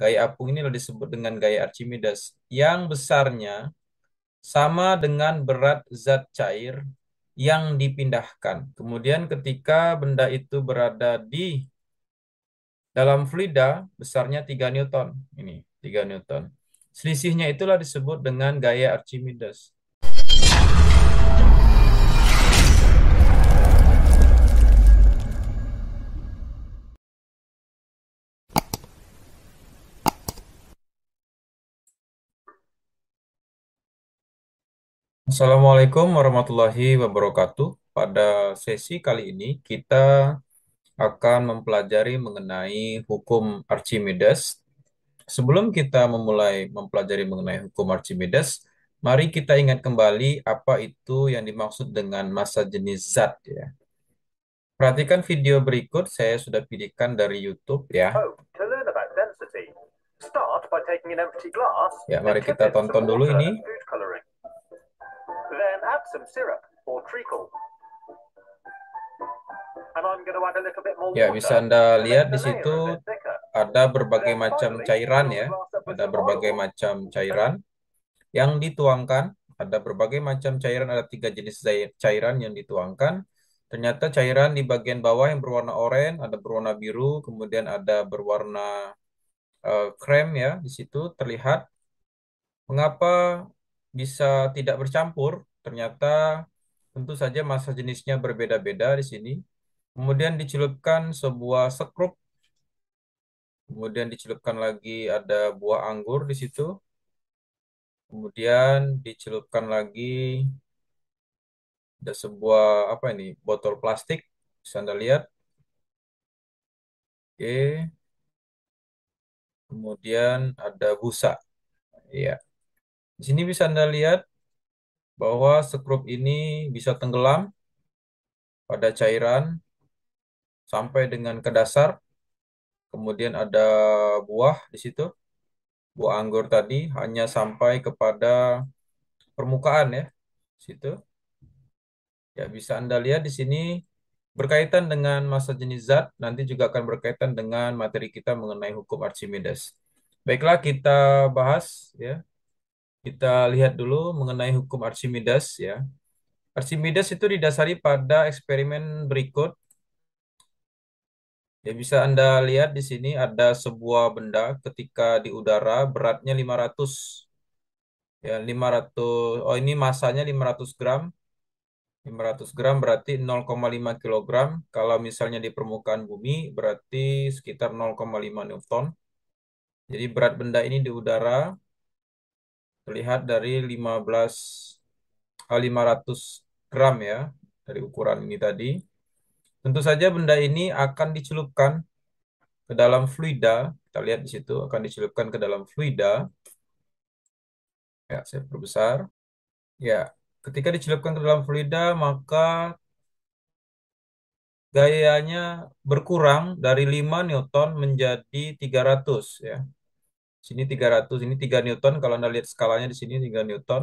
Gaya apung ini disebut dengan gaya Archimedes yang besarnya sama dengan berat zat cair yang dipindahkan. Kemudian ketika benda itu berada di dalam fluida besarnya 3 Newton. Ini 3 Newton. Selisihnya itulah disebut dengan gaya Archimedes. Assalamualaikum warahmatullahi wabarakatuh. Pada sesi kali ini kita akan mempelajari mengenai hukum Archimedes. Sebelum kita memulai mempelajari mengenai hukum Archimedes, mari kita ingat kembali apa itu yang dimaksud dengan massa jenis zat ya. Perhatikan video berikut saya sudah pilihkan dari YouTube ya. Oh, ya, mari kita tonton dulu ini. Then add some syrup or treacle. Ya, bisa Anda lihat di situ ada berbagai macam cairan ya, ada berbagai macam cairan yang dituangkan, ada berbagai macam cairan, ada tiga jenis cairan yang dituangkan. Ternyata cairan di bagian bawah yang berwarna oranye, ada berwarna biru, kemudian ada berwarna uh, krem ya di situ terlihat. Mengapa bisa tidak bercampur, ternyata tentu saja masa jenisnya berbeda-beda di sini. Kemudian dicelupkan sebuah sekrup, kemudian dicelupkan lagi ada buah anggur di situ, kemudian dicelupkan lagi ada sebuah apa ini botol plastik, bisa anda lihat. Oke, kemudian ada busa, ya. Di sini bisa Anda lihat bahwa sekrup ini bisa tenggelam pada cairan sampai dengan ke dasar. Kemudian ada buah di situ. Buah anggur tadi hanya sampai kepada permukaan ya. Situ. Ya bisa Anda lihat di sini berkaitan dengan masa jenis zat, nanti juga akan berkaitan dengan materi kita mengenai hukum Archimedes. Baiklah kita bahas ya kita lihat dulu mengenai hukum Archimedes ya. Archimedes itu didasari pada eksperimen berikut. Ya bisa Anda lihat di sini ada sebuah benda ketika di udara beratnya 500 ya 500 oh ini masanya 500 gram 500 gram berarti 0,5 kg. kalau misalnya di permukaan bumi berarti sekitar 0,5 newton jadi berat benda ini di udara Lihat dari 15 500 eh, gram ya dari ukuran ini tadi. Tentu saja benda ini akan dicelupkan ke dalam fluida. Kita lihat di situ akan dicelupkan ke dalam fluida. Ya, saya perbesar. Ya, ketika dicelupkan ke dalam fluida maka gayanya berkurang dari 5 Newton menjadi 300 ya sini 300, ini 3 Newton. Kalau Anda lihat skalanya di sini 3 Newton.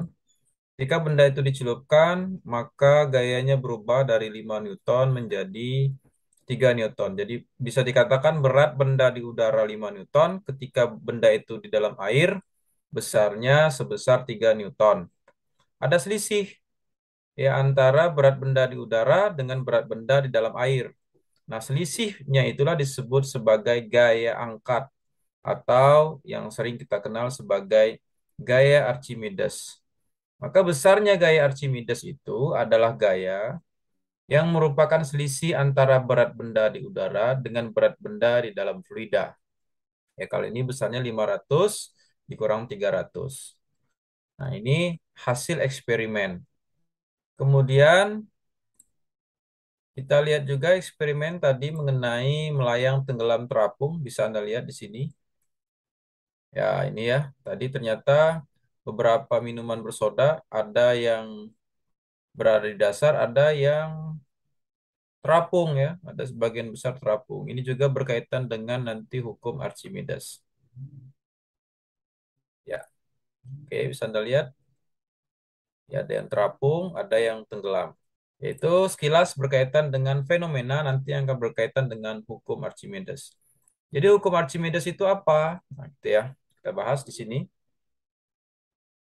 Jika benda itu dicelupkan, maka gayanya berubah dari 5 Newton menjadi 3 Newton. Jadi bisa dikatakan berat benda di udara 5 Newton ketika benda itu di dalam air besarnya sebesar 3 Newton. Ada selisih ya antara berat benda di udara dengan berat benda di dalam air. Nah, selisihnya itulah disebut sebagai gaya angkat atau yang sering kita kenal sebagai gaya Archimedes. Maka besarnya gaya Archimedes itu adalah gaya yang merupakan selisih antara berat benda di udara dengan berat benda di dalam fluida. Ya, kalau ini besarnya 500 dikurang 300. Nah, ini hasil eksperimen. Kemudian kita lihat juga eksperimen tadi mengenai melayang tenggelam terapung, bisa Anda lihat di sini. Ya, ini ya. Tadi ternyata beberapa minuman bersoda ada yang berada di dasar, ada yang terapung ya, ada sebagian besar terapung. Ini juga berkaitan dengan nanti hukum Archimedes. Ya. Oke, bisa Anda lihat. Ya, ada yang terapung, ada yang tenggelam. Itu sekilas berkaitan dengan fenomena nanti yang akan berkaitan dengan hukum Archimedes. Jadi hukum Archimedes itu apa? Nah, gitu ya kita bahas di sini.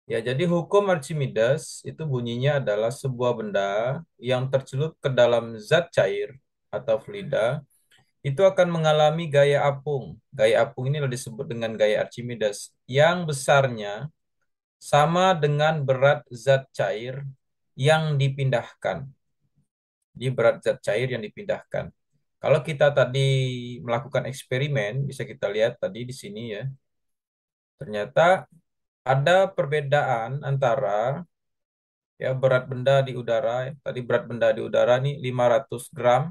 Ya, jadi hukum Archimedes itu bunyinya adalah sebuah benda yang tercelup ke dalam zat cair atau fluida itu akan mengalami gaya apung. Gaya apung ini disebut dengan gaya Archimedes yang besarnya sama dengan berat zat cair yang dipindahkan. Di berat zat cair yang dipindahkan. Kalau kita tadi melakukan eksperimen, bisa kita lihat tadi di sini ya. Ternyata ada perbedaan antara ya berat benda di udara. Tadi berat benda di udara ini 500 gram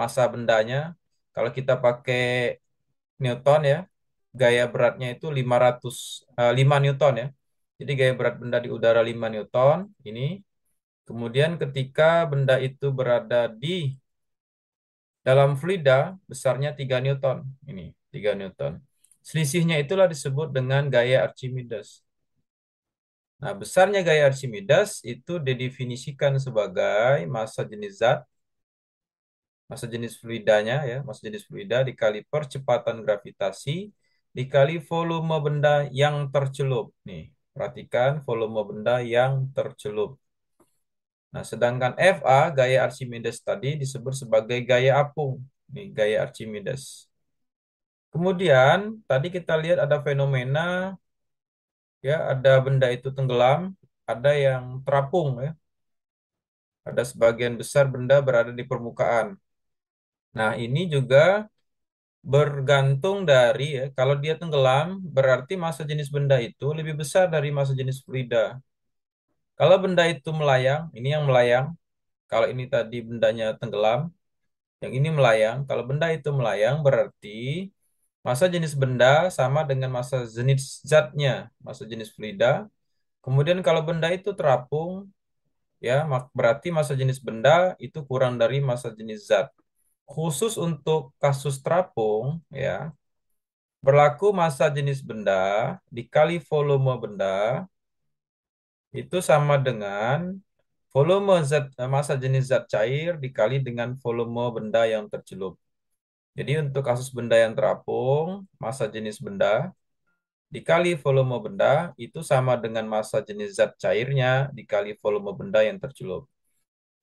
masa bendanya. Kalau kita pakai Newton ya, gaya beratnya itu 500 uh, 5 Newton ya. Jadi gaya berat benda di udara 5 Newton ini. Kemudian ketika benda itu berada di dalam fluida besarnya 3 Newton. Ini 3 Newton. Selisihnya itulah disebut dengan gaya Archimedes. Nah, besarnya gaya Archimedes itu didefinisikan sebagai massa jenis zat, massa jenis fluidanya ya, massa jenis fluida dikali percepatan gravitasi dikali volume benda yang tercelup. Nih, perhatikan volume benda yang tercelup. Nah, sedangkan FA gaya Archimedes tadi disebut sebagai gaya apung. Nih, gaya Archimedes. Kemudian tadi kita lihat ada fenomena ya ada benda itu tenggelam, ada yang terapung ya. Ada sebagian besar benda berada di permukaan. Nah, ini juga bergantung dari ya, kalau dia tenggelam berarti massa jenis benda itu lebih besar dari massa jenis fluida. Kalau benda itu melayang, ini yang melayang. Kalau ini tadi bendanya tenggelam, yang ini melayang. Kalau benda itu melayang berarti Masa jenis benda sama dengan masa jenis zatnya, masa jenis fluida. Kemudian kalau benda itu terapung, ya berarti masa jenis benda itu kurang dari masa jenis zat. Khusus untuk kasus terapung, ya berlaku masa jenis benda dikali volume benda itu sama dengan volume zat masa jenis zat cair dikali dengan volume benda yang tercelup. Jadi untuk kasus benda yang terapung, masa jenis benda dikali volume benda itu sama dengan masa jenis zat cairnya dikali volume benda yang tercelup.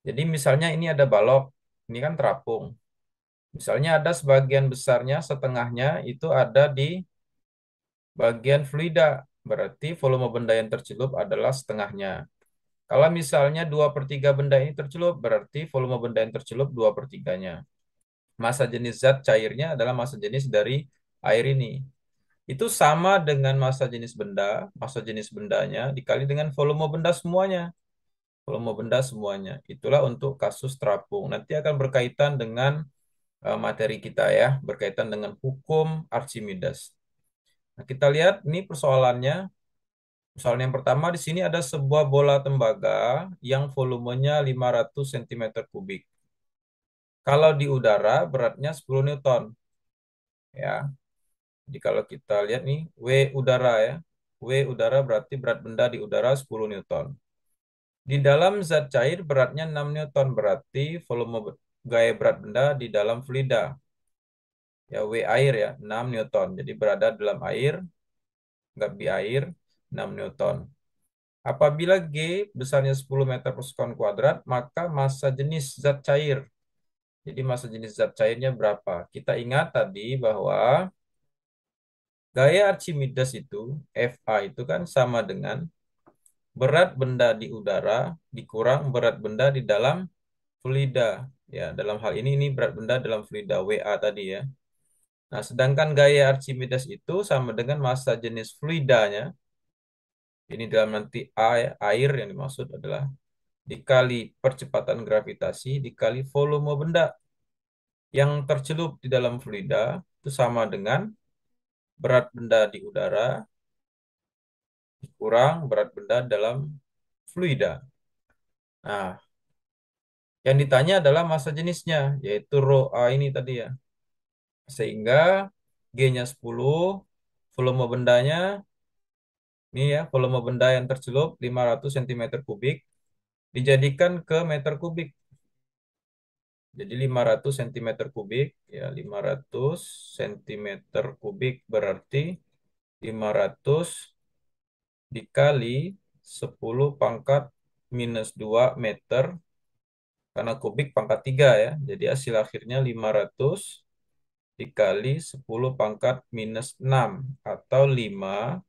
Jadi misalnya ini ada balok, ini kan terapung. Misalnya ada sebagian besarnya, setengahnya itu ada di bagian fluida. Berarti volume benda yang tercelup adalah setengahnya. Kalau misalnya 2 per 3 benda ini tercelup, berarti volume benda yang tercelup 2 per 3-nya massa jenis zat cairnya adalah massa jenis dari air ini. Itu sama dengan massa jenis benda, massa jenis bendanya dikali dengan volume benda semuanya. Volume benda semuanya. Itulah untuk kasus terapung. Nanti akan berkaitan dengan eh, materi kita ya, berkaitan dengan hukum Archimedes. Nah, kita lihat ini persoalannya. Persoalan yang pertama di sini ada sebuah bola tembaga yang volumenya 500 cm kubik kalau di udara beratnya 10 Newton. Ya. Jadi kalau kita lihat nih W udara ya. W udara berarti berat benda di udara 10 Newton. Di dalam zat cair beratnya 6 Newton berarti volume gaya berat benda di dalam fluida. Ya W air ya 6 Newton. Jadi berada dalam air nggak di air 6 Newton. Apabila G besarnya 10 meter per sekon kuadrat, maka massa jenis zat cair jadi masa jenis zat cairnya berapa? Kita ingat tadi bahwa gaya Archimedes itu, FA itu kan sama dengan berat benda di udara dikurang berat benda di dalam fluida. Ya, dalam hal ini ini berat benda dalam fluida WA tadi ya. Nah, sedangkan gaya Archimedes itu sama dengan massa jenis fluidanya. Ini dalam nanti air yang dimaksud adalah dikali percepatan gravitasi dikali volume benda yang tercelup di dalam fluida itu sama dengan berat benda di udara dikurang berat benda dalam fluida. Nah, yang ditanya adalah massa jenisnya, yaitu rho A ini tadi ya. Sehingga G-nya 10, volume bendanya, ini ya, volume benda yang tercelup 500 cm kubik, dijadikan ke meter kubik. Jadi 500 cm kubik, ya 500 cm kubik berarti 500 dikali 10 pangkat minus 2 meter, karena kubik pangkat 3 ya, jadi hasil akhirnya 500 dikali 10 pangkat minus 6 atau 5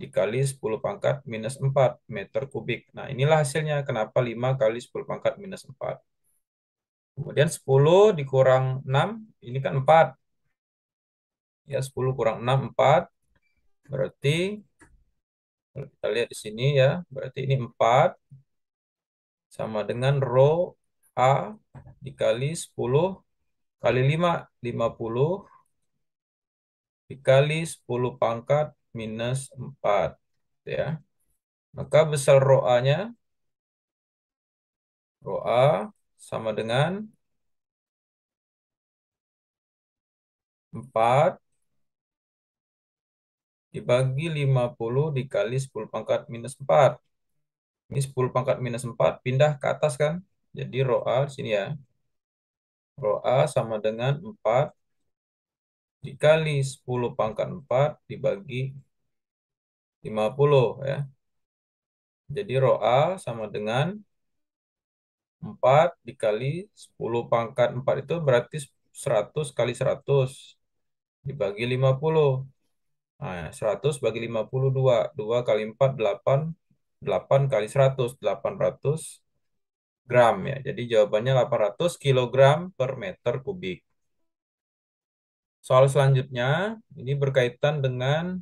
dikali 10 pangkat minus 4 meter kubik. Nah, inilah hasilnya kenapa 5 kali 10 pangkat minus 4. Kemudian 10 dikurang 6, ini kan 4. Ya, 10 kurang 6, 4. Berarti, kalau kita lihat di sini ya, berarti ini 4. Sama dengan rho A dikali 10 kali 5, 50. Dikali 10 pangkat minus 4. Ya. Maka besar ro'anya, ro'a sama dengan 4 dibagi 50 dikali 10 pangkat minus 4. Ini 10 pangkat minus 4 pindah ke atas kan? Jadi ro'a di sini ya. Ro'a sama dengan 4 dikali 10 pangkat 4 dibagi 50 ya. Jadi ro'a sama dengan 4 dikali 10 pangkat 4 itu berarti 100 kali 100 dibagi 50. Nah, 100 bagi 50 2. 2 kali 4 8. 8 kali 100 800 gram ya. Jadi jawabannya 800 kilogram per meter kubik. Soal selanjutnya ini berkaitan dengan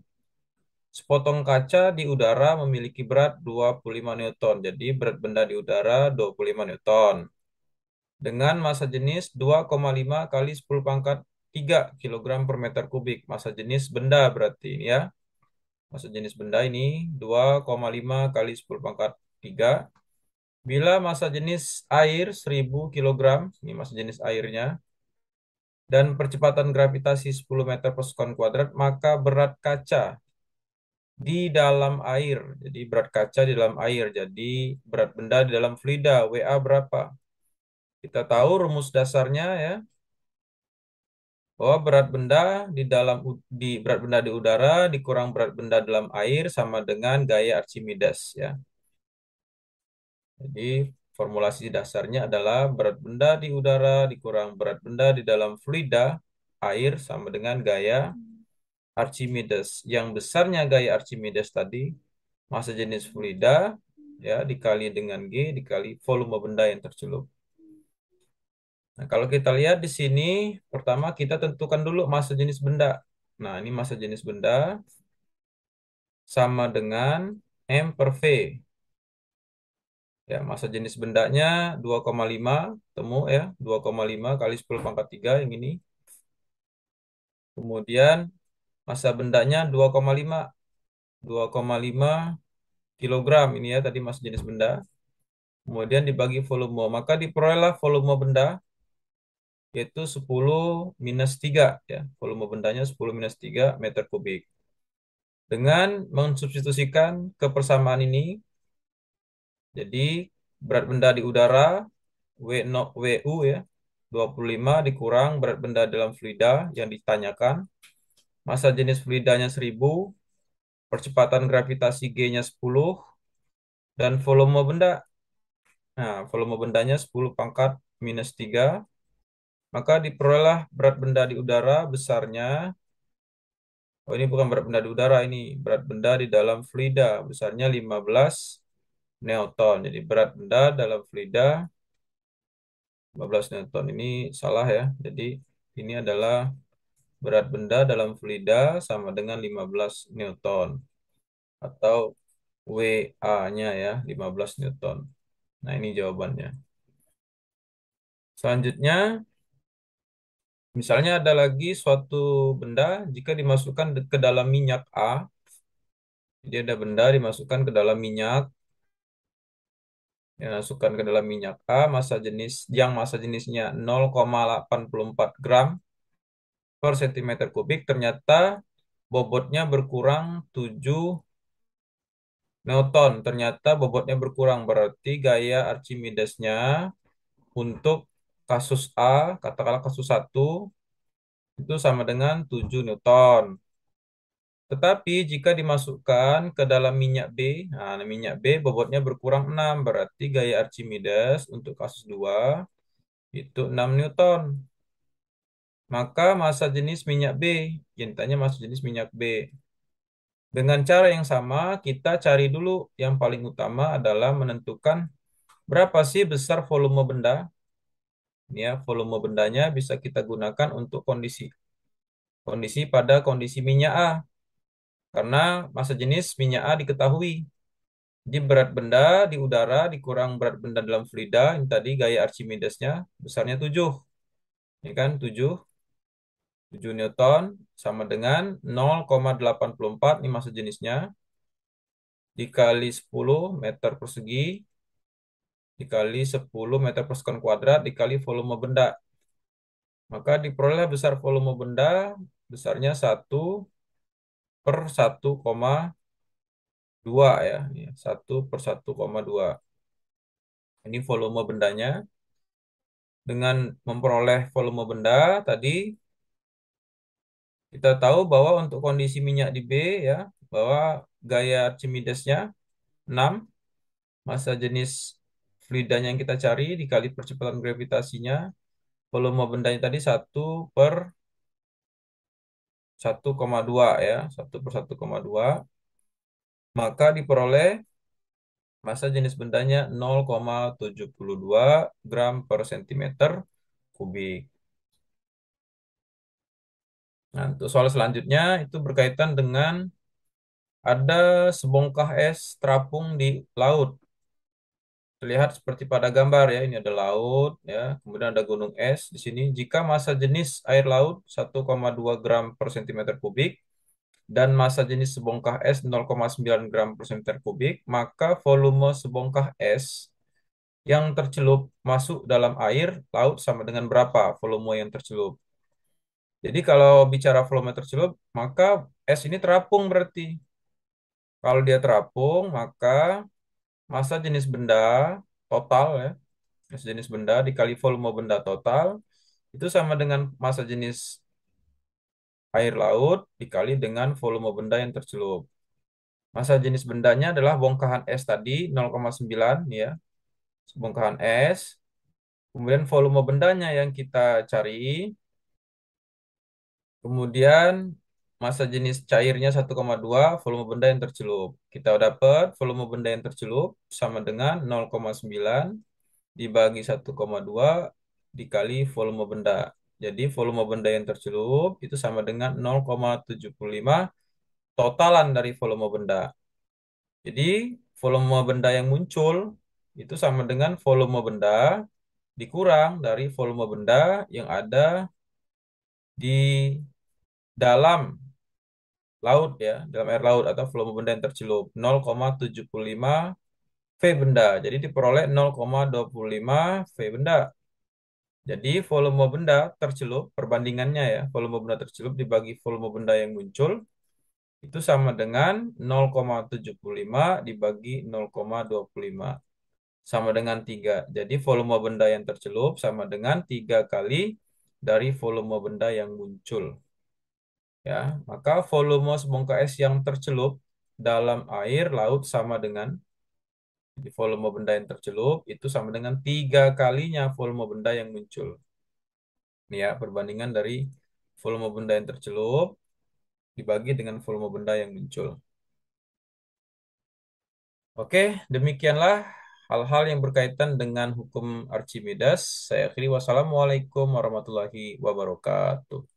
sepotong kaca di udara memiliki berat 25 Newton. Jadi berat benda di udara 25 Newton. Dengan massa jenis 2,5 kali 10 pangkat 3 kg per meter kubik. Massa jenis benda berarti ini ya. Massa jenis benda ini 2,5 kali 10 pangkat 3. Bila massa jenis air 1000 kg, ini massa jenis airnya, dan percepatan gravitasi 10 meter per sekon kuadrat, maka berat kaca di dalam air, jadi berat kaca di dalam air, jadi berat benda di dalam fluida, WA berapa? Kita tahu rumus dasarnya ya, bahwa berat benda di dalam di berat benda di udara dikurang berat benda dalam air sama dengan gaya Archimedes ya. Jadi Formulasi dasarnya adalah berat benda di udara dikurang berat benda di dalam fluida air sama dengan gaya Archimedes. Yang besarnya gaya Archimedes tadi massa jenis fluida ya dikali dengan G dikali volume benda yang tercelup. Nah, kalau kita lihat di sini pertama kita tentukan dulu massa jenis benda. Nah, ini massa jenis benda sama dengan M per V. Ya, masa jenis bendanya 2,5 temu ya, 2,5 kali 10 pangkat 3 yang ini. Kemudian masa bendanya 2,5 2,5 kilogram ini ya tadi masa jenis benda. Kemudian dibagi volume, maka diperolehlah volume benda yaitu 10 minus 3 ya. Volume bendanya 10 minus 3 meter kubik. Dengan mensubstitusikan kepersamaan ini jadi berat benda di udara W 0 WU ya 25 dikurang berat benda dalam fluida yang ditanyakan. Masa jenis fluidanya 1000, percepatan gravitasi G-nya 10 dan volume benda Nah, volume bendanya 10 pangkat minus 3. Maka diperolehlah berat benda di udara besarnya. Oh, ini bukan berat benda di udara, ini berat benda di dalam fluida. Besarnya 15 newton. Jadi berat benda dalam fluida 15 newton. Ini salah ya. Jadi ini adalah berat benda dalam fluida sama dengan 15 newton atau WA-nya ya 15 newton. Nah, ini jawabannya. Selanjutnya misalnya ada lagi suatu benda jika dimasukkan ke dalam minyak A jadi ada benda dimasukkan ke dalam minyak yang masukkan ke dalam minyak A massa jenis yang massa jenisnya 0,84 gram per cm kubik ternyata bobotnya berkurang 7 Newton ternyata bobotnya berkurang berarti gaya Archimedesnya untuk kasus A katakanlah kasus 1 itu sama dengan 7 Newton tetapi jika dimasukkan ke dalam minyak B, nah, nah minyak B bobotnya berkurang 6, berarti gaya Archimedes untuk kasus 2 itu 6 Newton. Maka masa jenis minyak B, jentanya masa jenis minyak B. Dengan cara yang sama, kita cari dulu yang paling utama adalah menentukan berapa sih besar volume benda. Ini ya, volume bendanya bisa kita gunakan untuk kondisi kondisi pada kondisi minyak A. Karena masa jenis minyak A diketahui. Jadi berat benda di udara dikurang berat benda dalam fluida, ini tadi gaya Archimedesnya besarnya 7. Ini ya kan 7. 7 Newton sama dengan 0,84 ini masa jenisnya dikali 10 meter persegi dikali 10 meter persekon kuadrat dikali volume benda. Maka diperoleh besar volume benda besarnya 1 per 1,2 ya. 1 ya, per 1,2. Ini volume bendanya. Dengan memperoleh volume benda tadi, kita tahu bahwa untuk kondisi minyak di B ya, bahwa gaya Archimedesnya 6, masa jenis fluidanya yang kita cari dikali percepatan gravitasinya, volume bendanya tadi 1 per 1,2 ya, 1 per 1,2, maka diperoleh massa jenis bendanya 0,72 gram per sentimeter kubik. Nah, untuk soal selanjutnya itu berkaitan dengan ada sebongkah es terapung di laut terlihat seperti pada gambar ya. Ini ada laut ya, kemudian ada gunung es di sini. Jika massa jenis air laut 1,2 gram per cm kubik dan massa jenis sebongkah es 0,9 gram per cm kubik, maka volume sebongkah es yang tercelup masuk dalam air laut sama dengan berapa volume yang tercelup. Jadi kalau bicara volume tercelup, maka es ini terapung berarti. Kalau dia terapung, maka massa jenis benda total ya massa jenis benda dikali volume benda total itu sama dengan massa jenis air laut dikali dengan volume benda yang tercelup massa jenis bendanya adalah bongkahan es tadi 0,9 ya bongkahan es kemudian volume bendanya yang kita cari kemudian masa jenis cairnya 1,2, volume benda yang tercelup. Kita dapat volume benda yang tercelup sama dengan 0,9 dibagi 1,2 dikali volume benda. Jadi volume benda yang tercelup itu sama dengan 0,75 totalan dari volume benda. Jadi volume benda yang muncul itu sama dengan volume benda dikurang dari volume benda yang ada di dalam laut ya, dalam air laut atau volume benda yang tercelup 0,75 V benda. Jadi diperoleh 0,25 V benda. Jadi volume benda tercelup perbandingannya ya, volume benda tercelup dibagi volume benda yang muncul itu sama dengan 0,75 dibagi 0,25 sama dengan 3. Jadi volume benda yang tercelup sama dengan 3 kali dari volume benda yang muncul ya maka volume sebongkah es yang tercelup dalam air laut sama dengan di volume benda yang tercelup itu sama dengan tiga kalinya volume benda yang muncul. Ini ya, perbandingan dari volume benda yang tercelup dibagi dengan volume benda yang muncul. Oke, demikianlah hal-hal yang berkaitan dengan hukum Archimedes. Saya akhiri wassalamualaikum warahmatullahi wabarakatuh.